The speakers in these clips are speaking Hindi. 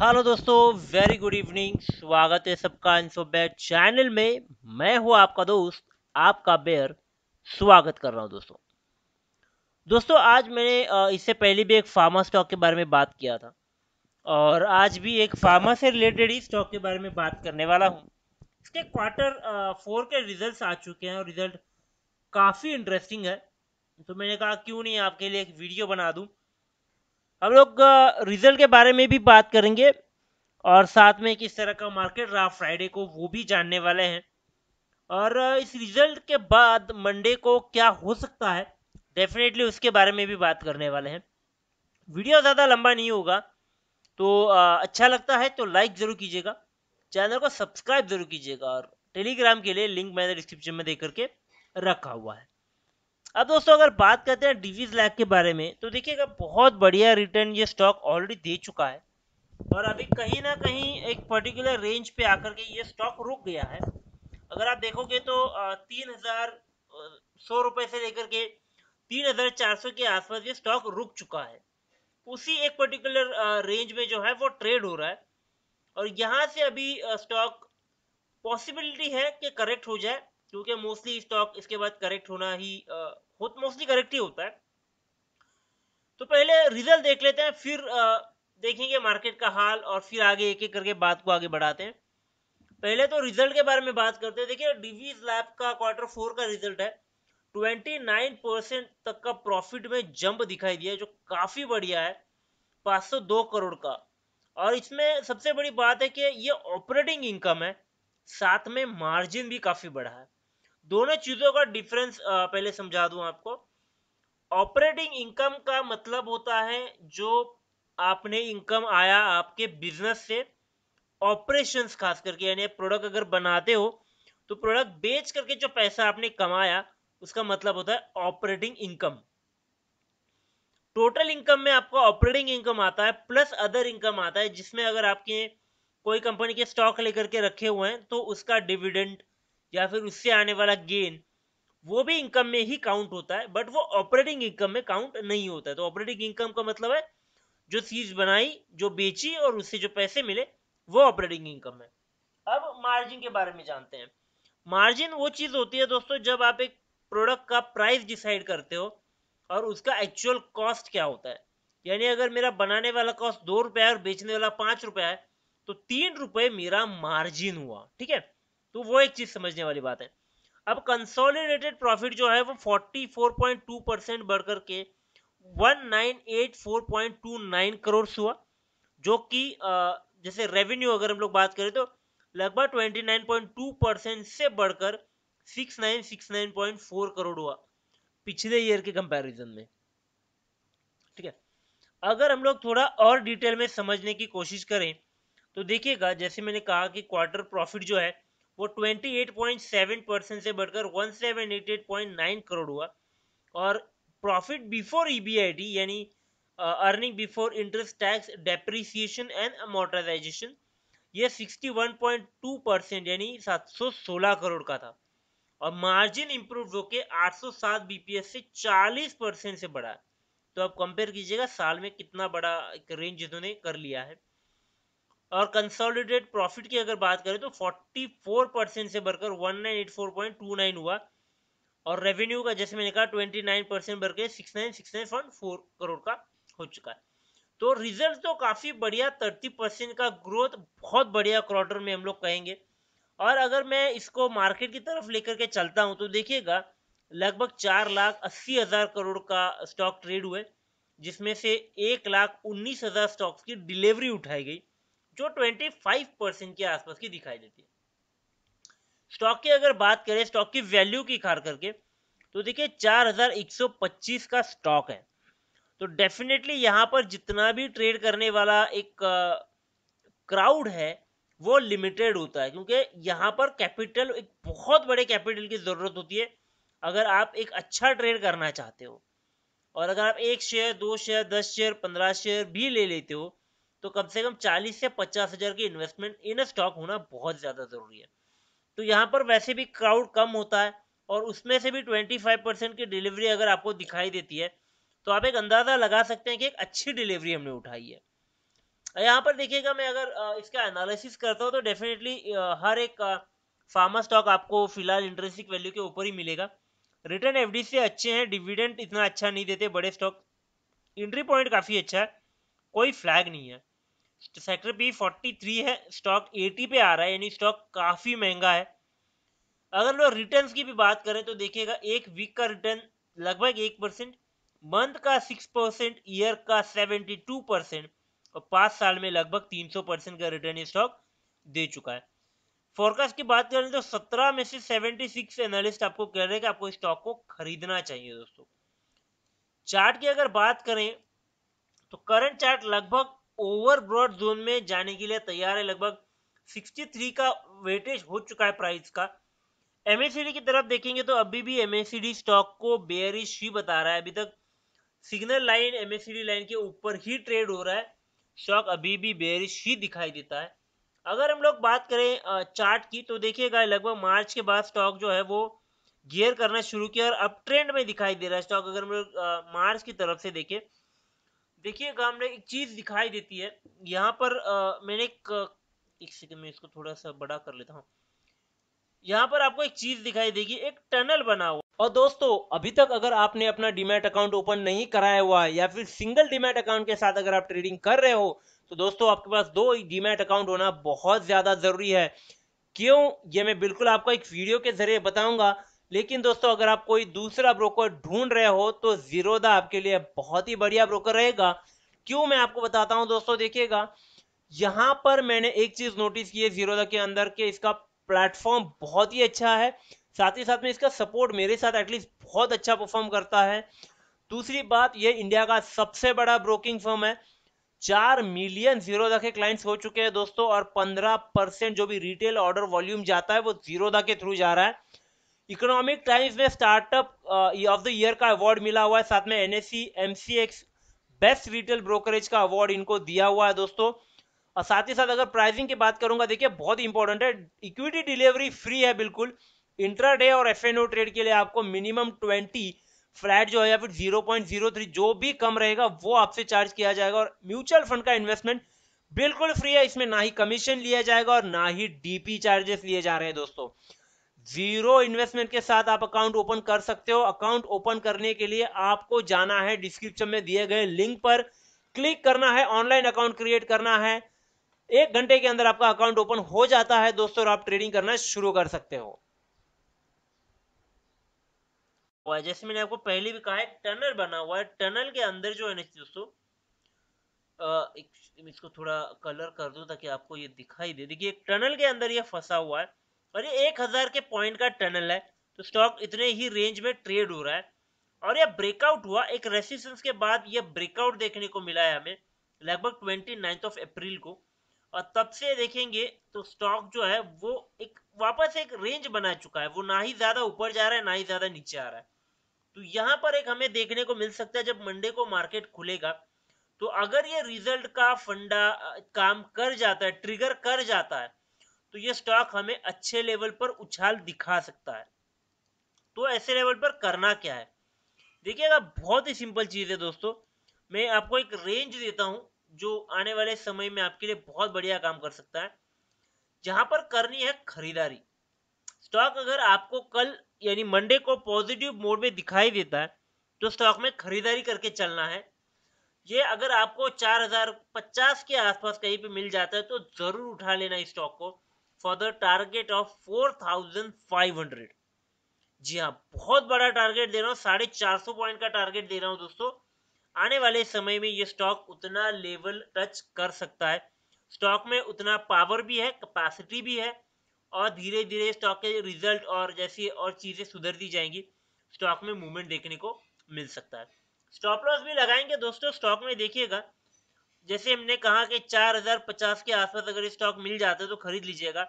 हेलो दोस्तों वेरी गुड इवनिंग स्वागत है सबका सो बैट चैनल में मैं हूं आपका दोस्त आपका बेयर स्वागत कर रहा हूं दोस्तों दोस्तों आज मैंने इससे पहले भी एक फार्मा स्टॉक के बारे में बात किया था और आज भी एक फार्मा से रिलेटेड ही स्टॉक के बारे में बात करने वाला हूं इसके क्वार्टर फोर के रिजल्ट आ चुके हैं और रिजल्ट काफ़ी इंटरेस्टिंग है तो मैंने कहा क्यों नहीं आपके लिए एक वीडियो बना दूँ हम लोग रिजल्ट के बारे में भी बात करेंगे और साथ में किस तरह का मार्केट रहा फ्राइडे को वो भी जानने वाले हैं और इस रिजल्ट के बाद मंडे को क्या हो सकता है डेफिनेटली उसके बारे में भी बात करने वाले हैं वीडियो ज़्यादा लंबा नहीं होगा तो अच्छा लगता है तो लाइक ज़रूर कीजिएगा चैनल को सब्सक्राइब ज़रूर कीजिएगा और टेलीग्राम के लिए लिंक मैंने डिस्क्रिप्शन में दे करके रखा हुआ है अब दोस्तों अगर बात करते हैं डिवीज लैग के बारे में तो देखिएगा बहुत बढ़िया रिटर्न ये स्टॉक ऑलरेडी दे चुका है और अभी कहीं ना कहीं एक पर्टिकुलर रेंज पे आकर के ये स्टॉक रुक गया है अगर आप देखोगे तो तीन हजार सौ रुपए से लेकर के तीन हजार चार सौ के आसपास ये स्टॉक रुक चुका है उसी एक पर्टिकुलर रेंज में जो है वो ट्रेड हो रहा है और यहाँ से अभी स्टॉक पॉसिबिलिटी है कि करेक्ट हो जाए क्योंकि मोस्टली स्टॉक इसके बाद करेक्ट होना ही वो मोस्टली करेक्ट ही होता है तो पहले रिजल्ट देख लेते हैं फिर देखेंगे मार्केट का हाल और फिर आगे एक एक करके बात को आगे बढ़ाते हैं पहले तो रिजल्ट के बारे में बात करते हैं देखिए डिवीज लैब का क्वार्टर फोर का रिजल्ट है 29 परसेंट तक का प्रॉफिट में जंप दिखाई दिया जो काफी बढ़िया है 502 करोड़ का और इसमें सबसे बड़ी बात है कि ये ऑपरेटिंग इनकम है साथ में मार्जिन भी काफी बढ़ा है दोनों चीजों का डिफरेंस पहले समझा दूं आपको ऑपरेटिंग इनकम का मतलब होता है जो आपने इनकम आया आपके बिजनेस से ऑपरेशंस खास करके यानी प्रोडक्ट अगर बनाते हो तो प्रोडक्ट बेच करके जो पैसा आपने कमाया उसका मतलब होता है ऑपरेटिंग इनकम टोटल इनकम में आपका ऑपरेटिंग इनकम आता है प्लस अदर इनकम आता है जिसमें अगर आपके कोई कंपनी के स्टॉक लेकर के रखे हुए हैं तो उसका डिविडेंड या फिर उससे आने वाला गेन वो भी इनकम में ही काउंट होता है बट वो ऑपरेटिंग इनकम में काउंट नहीं होता है तो ऑपरेटिंग इनकम का मतलब है जो चीज बनाई जो बेची और उससे जो पैसे मिले वो ऑपरेटिंग इनकम है अब मार्जिन के बारे में जानते हैं मार्जिन वो चीज होती है दोस्तों जब आप एक प्रोडक्ट का प्राइस डिसाइड करते हो और उसका एक्चुअल कॉस्ट क्या होता है यानी अगर मेरा बनाने वाला कॉस्ट दो रुपया और बेचने वाला पांच रुपया है तो तीन रुपये मेरा मार्जिन हुआ ठीक है तो वो एक चीज समझने वाली बात है अब कंसोलिडेटेड प्रॉफिट जो है वो 44.2 परसेंट बढ़कर के 1984.29 करोड़ हुआ जो कि जैसे रेवेन्यू अगर हम लोग बात करें तो लगभग 29.2 परसेंट से बढ़कर 6969.4 करोड़ हुआ पिछले ईयर के कंपैरिजन में ठीक है अगर हम लोग थोड़ा और डिटेल में समझने की कोशिश करें तो देखिएगा जैसे मैंने कहा कि क्वार्टर प्रॉफिट जो है वो 28.7 परसेंट से बढ़कर 1,788.9 करोड़ हुआ और प्रॉफिट बिफोर ईबीआईटी यानी earning before interest tax depreciation and amortization ये 61.2 परसेंट यानी 716 करोड़ का था और मार्जिन इंप्रूव होके 807 बीपीएस से 40 परसेंट से बढ़ा तो आप कंपेयर कीजिएगा साल में कितना बड़ा रेंज इन्होंने कर लिया है और कंसोलिडेट प्रॉफिट की अगर बात करें तो 44 परसेंट से बढ़कर 1984.29 हुआ और रेवेन्यू का जैसे मैंने कहा 29 परसेंट बढ़कर six nine six nine point four crore का हो चुका है तो रिजल्ट तो काफ़ी बढ़िया थर्टी परसेंट का ग्रोथ बहुत बढ़िया क्वार्टर में हम लोग कहेंगे और अगर मैं इसको मार्केट की तरफ लेकर के चलता हूँ तो देखिएगा लगभग चार लाख अस्सी हज़ार करोड़ का स्टॉक ट्रेड हुए जिसमें से एक लाख उन्नीस हज़ार स्टॉक्स की डिलीवरी उठाई गई जो 25 परसेंट के आसपास की दिखाई देती है स्टॉक की अगर बात करें स्टॉक की वैल्यू की खार करके तो देखिए 4125 का स्टॉक है तो डेफिनेटली यहाँ पर जितना भी ट्रेड करने वाला एक क्राउड है वो लिमिटेड होता है क्योंकि यहाँ पर कैपिटल एक बहुत बड़े कैपिटल की ज़रूरत होती है अगर आप एक अच्छा ट्रेड करना चाहते हो और अगर आप एक शेयर दो शेयर दस शेयर पंद्रह शेयर भी ले लेते हो तो कम से कम चालीस से पचास हजार की इन्वेस्टमेंट इन स्टॉक होना बहुत ज्यादा जरूरी है तो यहाँ पर वैसे भी क्राउड कम होता है और उसमें से भी ट्वेंटी फाइव परसेंट की डिलीवरी अगर आपको दिखाई देती है तो आप एक अंदाजा लगा सकते हैं कि एक अच्छी डिलीवरी हमने उठाई है यहाँ पर देखिएगा मैं अगर इसका एनालिसिस करता हूँ तो डेफिनेटली हर एक फार्मा स्टॉक आपको फिलहाल इंटरेस्टिक वैल्यू के ऊपर ही मिलेगा रिटर्न एफ से अच्छे हैं डिविडेंड इतना अच्छा नहीं देते बड़े स्टॉक इंट्री पॉइंट काफ़ी अच्छा है कोई फ्लैग नहीं है तो सेक्टर पी 43 है स्टॉक 80 पे आ रहा है यानी स्टॉक काफ़ी महंगा है अगर लोग रिटर्न की भी बात करें तो देखिएगा एक वीक का रिटर्न लगभग एक परसेंट मंथ का सिक्स परसेंट ईयर का सेवेंटी टू परसेंट और पांच साल में लगभग तीन सौ परसेंट का रिटर्न स्टॉक दे चुका है फोरकास्ट की बात करें तो सत्रह में से सेवेंटी सिक्स एनालिस्ट आपको कह रहे हैं कि आपको स्टॉक को खरीदना चाहिए दोस्तों चार्ट की अगर बात करें तो करंट चार्ट लगभग ओवर ब्रॉड जोन में जाने के लिए तैयार है लगभग 63 का वेटेज हो चुका है प्राइस का एमएसीडी की तरफ देखेंगे तो अभी भी एमएसीडी स्टॉक को बेयरिश ही बता रहा है अभी तक सिग्नल लाइन एमएसीडी लाइन के ऊपर ही ट्रेड हो रहा है स्टॉक अभी भी बेयरिश ही दिखाई देता है अगर हम लोग बात करें चार्ट की तो देखिएगा लगभग मार्च के बाद स्टॉक जो है वो गियर करना शुरू किया और अब ट्रेंड में दिखाई दे रहा है स्टॉक अगर हम लोग मार्च की तरफ से देखें देखिएगा हमने एक चीज दिखाई देती है यहाँ पर आ, मैंने एक एक सेकंड में इसको थोड़ा सा बड़ा कर लेता हूँ यहाँ पर आपको एक चीज दिखाई देगी एक टनल बना हुआ और दोस्तों अभी तक अगर आपने अपना डिमेट अकाउंट ओपन नहीं कराया हुआ है या फिर सिंगल डिमेट अकाउंट के साथ अगर आप ट्रेडिंग कर रहे हो तो दोस्तों आपके पास दो डिमेट अकाउंट होना बहुत ज्यादा जरूरी है क्यों ये मैं बिल्कुल आपको एक वीडियो के जरिए बताऊंगा लेकिन दोस्तों अगर आप कोई दूसरा ब्रोकर ढूंढ रहे हो तो जीरोदा आपके लिए बहुत ही बढ़िया ब्रोकर रहेगा क्यों मैं आपको बताता हूं दोस्तों देखिएगा यहां पर मैंने एक चीज नोटिस की है जीरोदा के अंदर के इसका प्लेटफॉर्म बहुत ही अच्छा है साथ ही साथ में इसका सपोर्ट मेरे साथ एटलीस्ट बहुत अच्छा परफॉर्म करता है दूसरी बात ये इंडिया का सबसे बड़ा ब्रोकिंग फॉर्म है चार मिलियन जीरोदा के क्लाइंट्स हो चुके हैं दोस्तों और पंद्रह परसेंट जो भी रिटेल ऑर्डर वॉल्यूम जाता है वो जीरोदा के थ्रू जा रहा है इकोनॉमिक टाइम्स में स्टार्टअप ऑफ द ईयर का अवार्ड मिला हुआ है साथ में N S best retail brokerage का अवार्ड इनको दिया हुआ है दोस्तों और साथ ही साथ अगर प्राइसिंग की बात करूंगा देखिए बहुत इंपॉर्टेंट है इक्विटी डिलीवरी फ्री है बिल्कुल इंट्राडे और एफ ट्रेड के लिए आपको मिनिमम ट्वेंटी फ्लैट जो है या फिर जीरो पॉइंट जीरो थ्री जो भी कम रहेगा वो आपसे चार्ज किया जाएगा और म्यूचुअल फंड का इन्वेस्टमेंट बिल्कुल फ्री है इसमें ना ही कमीशन लिया जाएगा और ना ही डीपी चार्जेस लिए जा रहे हैं दोस्तों जीरो इन्वेस्टमेंट के साथ आप अकाउंट ओपन कर सकते हो अकाउंट ओपन करने के लिए आपको जाना है डिस्क्रिप्शन में दिए गए लिंक पर क्लिक करना है ऑनलाइन अकाउंट क्रिएट करना है एक घंटे के अंदर आपका अकाउंट ओपन हो जाता है दोस्तों और आप ट्रेडिंग करना शुरू कर सकते हो जैसे मैंने आपको पहले भी कहा है टनल बना हुआ है टनल के अंदर जो है ना दोस्तों इसको थोड़ा कलर कर दो ताकि आपको ये दिखाई दे देखिए टनल के अंदर ये फंसा हुआ है और ये एक हज़ार के पॉइंट का टनल है तो स्टॉक इतने ही रेंज में ट्रेड हो रहा है और यह ब्रेकआउट हुआ एक रेसिस्टेंस के बाद यह ब्रेकआउट देखने को मिला है हमें लगभग ट्वेंटी नाइन्थ ऑफ अप्रैल को और तब से देखेंगे तो स्टॉक जो है वो एक वापस एक रेंज बना चुका है वो ना ही ज़्यादा ऊपर जा रहा है ना ही ज़्यादा नीचे आ रहा है तो यहाँ पर एक हमें देखने को मिल सकता है जब मंडे को मार्केट खुलेगा तो अगर ये रिजल्ट का फंडा काम कर जाता है ट्रिगर कर जाता है तो ये स्टॉक हमें अच्छे लेवल पर उछाल दिखा सकता है तो ऐसे लेवल पर करना क्या है देखिएगा बहुत ही सिंपल चीज़ है दोस्तों मैं आपको एक रेंज देता हूं जो आने वाले समय में आपके लिए बहुत बढ़िया काम कर सकता है जहां पर करनी है खरीदारी स्टॉक अगर आपको कल यानी मंडे को पॉजिटिव मोड में दिखाई देता है तो स्टॉक में खरीदारी करके चलना है ये अगर आपको 4050 के आसपास कहीं पे मिल जाता है तो ज़रूर उठा लेना इस स्टॉक को for the target of four thousand five hundred जी हाँ बहुत बड़ा टारगेट दे रहा हूँ साढ़े चार सौ पॉइंट का टारगेट दे रहा हूँ दोस्तों आने वाले समय में ये स्टॉक उतना लेवल टच कर सकता है स्टॉक में उतना पावर भी है कैपेसिटी भी है और धीरे धीरे स्टॉक के रिजल्ट और जैसी और चीज़ें सुधरती जाएंगी स्टॉक में मूवमेंट देखने को मिल सकता है स्टॉप लॉस भी लगाएंगे दोस्तों स्टॉक में देखिएगा जैसे हमने कहा कि 4050 के आसपास अगर स्टॉक मिल जाता है तो खरीद लीजिएगा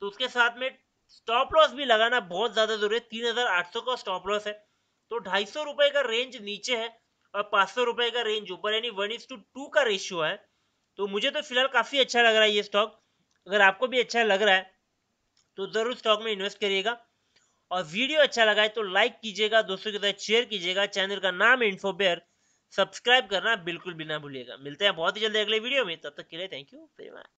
तो उसके साथ में स्टॉप लॉस भी लगाना बहुत ज़्यादा जरूरी है तीन हज़ार आठ सौ का स्टॉप लॉस है तो ढाई सौ रुपए का रेंज नीचे है और पांच सौ रुपए का रेंज ऊपर यानी वन इज टू टू का रेशियो है तो मुझे तो फिलहाल काफ़ी अच्छा लग रहा है ये स्टॉक अगर आपको भी अच्छा लग रहा है तो ज़रूर स्टॉक में इन्वेस्ट करिएगा और वीडियो अच्छा लगा है तो लाइक कीजिएगा दोस्तों के साथ शेयर कीजिएगा चैनल का नाम है इन्फोबेयर सब्सक्राइब करना बिल्कुल भी ना भूलिएगा मिलते हैं बहुत ही जल्दी अगले वीडियो में तब तक के लिए थैंक यू वेरी मच